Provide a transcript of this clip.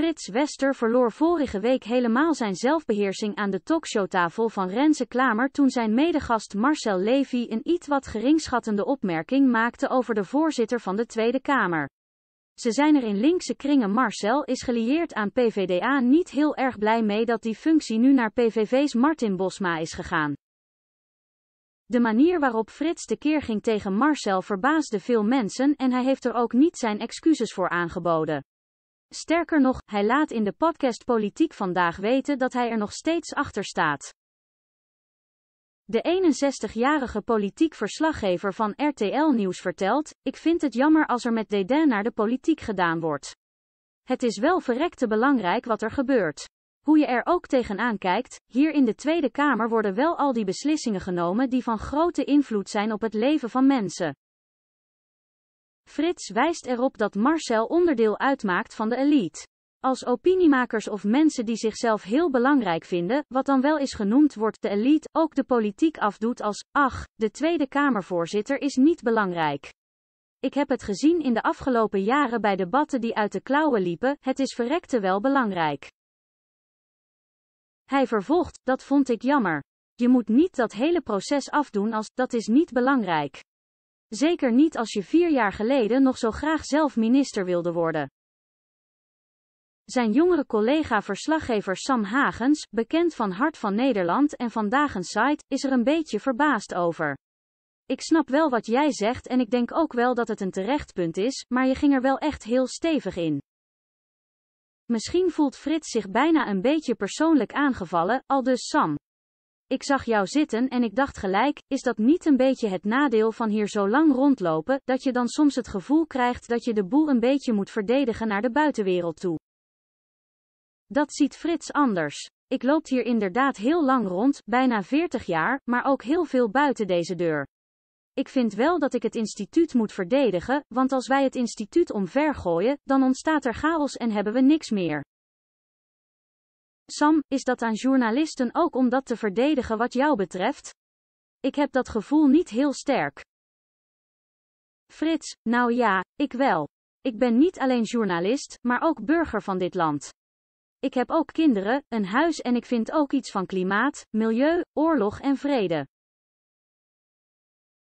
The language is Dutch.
Frits Wester verloor vorige week helemaal zijn zelfbeheersing aan de talkshowtafel van Renze Klamer toen zijn medegast Marcel Levy een iets wat geringschattende opmerking maakte over de voorzitter van de Tweede Kamer. Ze zijn er in linkse kringen. Marcel is gelieerd aan PVDA niet heel erg blij mee dat die functie nu naar PVV's Martin Bosma is gegaan. De manier waarop Frits tekeer ging tegen Marcel verbaasde veel mensen en hij heeft er ook niet zijn excuses voor aangeboden. Sterker nog, hij laat in de podcast Politiek vandaag weten dat hij er nog steeds achter staat. De 61-jarige politiek verslaggever van RTL Nieuws vertelt: Ik vind het jammer als er met dédain naar de politiek gedaan wordt. Het is wel verrekte belangrijk wat er gebeurt. Hoe je er ook tegenaan kijkt, hier in de Tweede Kamer worden wel al die beslissingen genomen die van grote invloed zijn op het leven van mensen. Frits wijst erop dat Marcel onderdeel uitmaakt van de elite. Als opiniemakers of mensen die zichzelf heel belangrijk vinden, wat dan wel is genoemd wordt de elite, ook de politiek afdoet als, ach, de Tweede Kamervoorzitter is niet belangrijk. Ik heb het gezien in de afgelopen jaren bij debatten die uit de klauwen liepen, het is verrekte wel belangrijk. Hij vervolgt, dat vond ik jammer. Je moet niet dat hele proces afdoen als, dat is niet belangrijk. Zeker niet als je vier jaar geleden nog zo graag zelf minister wilde worden. Zijn jongere collega-verslaggever Sam Hagens, bekend van Hart van Nederland en Vandaag een site, is er een beetje verbaasd over. Ik snap wel wat jij zegt en ik denk ook wel dat het een terecht punt is, maar je ging er wel echt heel stevig in. Misschien voelt Frits zich bijna een beetje persoonlijk aangevallen, al dus Sam. Ik zag jou zitten en ik dacht gelijk, is dat niet een beetje het nadeel van hier zo lang rondlopen, dat je dan soms het gevoel krijgt dat je de boel een beetje moet verdedigen naar de buitenwereld toe. Dat ziet Frits anders. Ik loop hier inderdaad heel lang rond, bijna 40 jaar, maar ook heel veel buiten deze deur. Ik vind wel dat ik het instituut moet verdedigen, want als wij het instituut omvergooien, dan ontstaat er chaos en hebben we niks meer. Sam, is dat aan journalisten ook om dat te verdedigen wat jou betreft? Ik heb dat gevoel niet heel sterk. Frits, nou ja, ik wel. Ik ben niet alleen journalist, maar ook burger van dit land. Ik heb ook kinderen, een huis en ik vind ook iets van klimaat, milieu, oorlog en vrede.